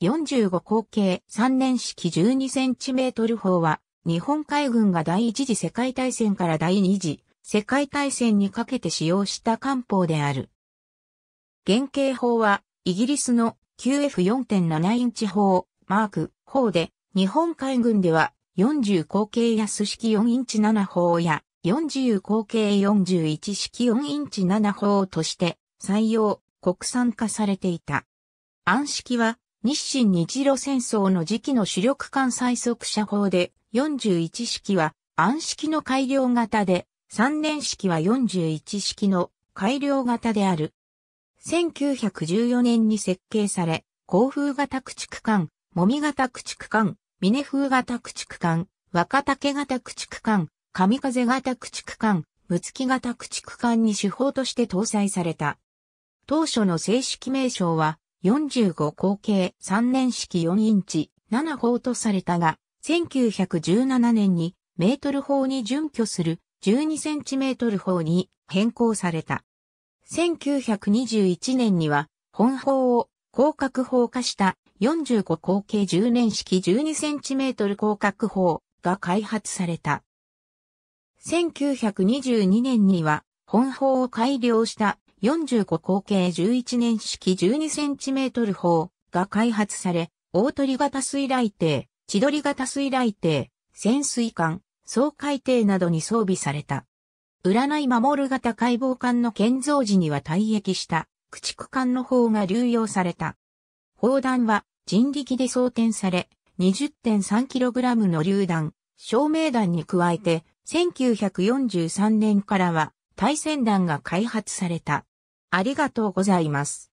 45口径3年式 12cm 砲は、日本海軍が第一次世界大戦から第二次世界大戦にかけて使用した艦砲である。原型砲は、イギリスの QF4.7 インチ砲、マーク、砲で、日本海軍では40口径安式4インチ7砲や40口径41式4インチ7砲として採用、国産化されていた。暗式は日清日露戦争の時期の主力艦最速射砲で、41式は暗式の改良型で、3年式は41式の改良型である。1914年に設計され、高風型駆逐艦、もみ型駆逐艦、峰風型駆逐艦、若竹型駆逐艦、神風型駆逐艦、むつき型駆逐艦に手法として搭載された。当初の正式名称は、45口径3年式4インチ7砲とされたが、1917年にメートル砲に準拠する12センチメートル砲に変更された。1921年には本砲を広角砲化した45口径10年式12センチメートル広角砲が開発された。1922年には本砲を改良した45口径11年式 12cm 砲が開発され、大鳥型水雷艇、千鳥型水雷艇、潜水艦、掃海艇などに装備された。占い守る型解剖艦の建造時には退役した、駆逐艦の砲が流用された。砲弾は人力で装填され、20.3kg の榴弾、照明弾に加えて、1943年からは対戦弾が開発された。ありがとうございます。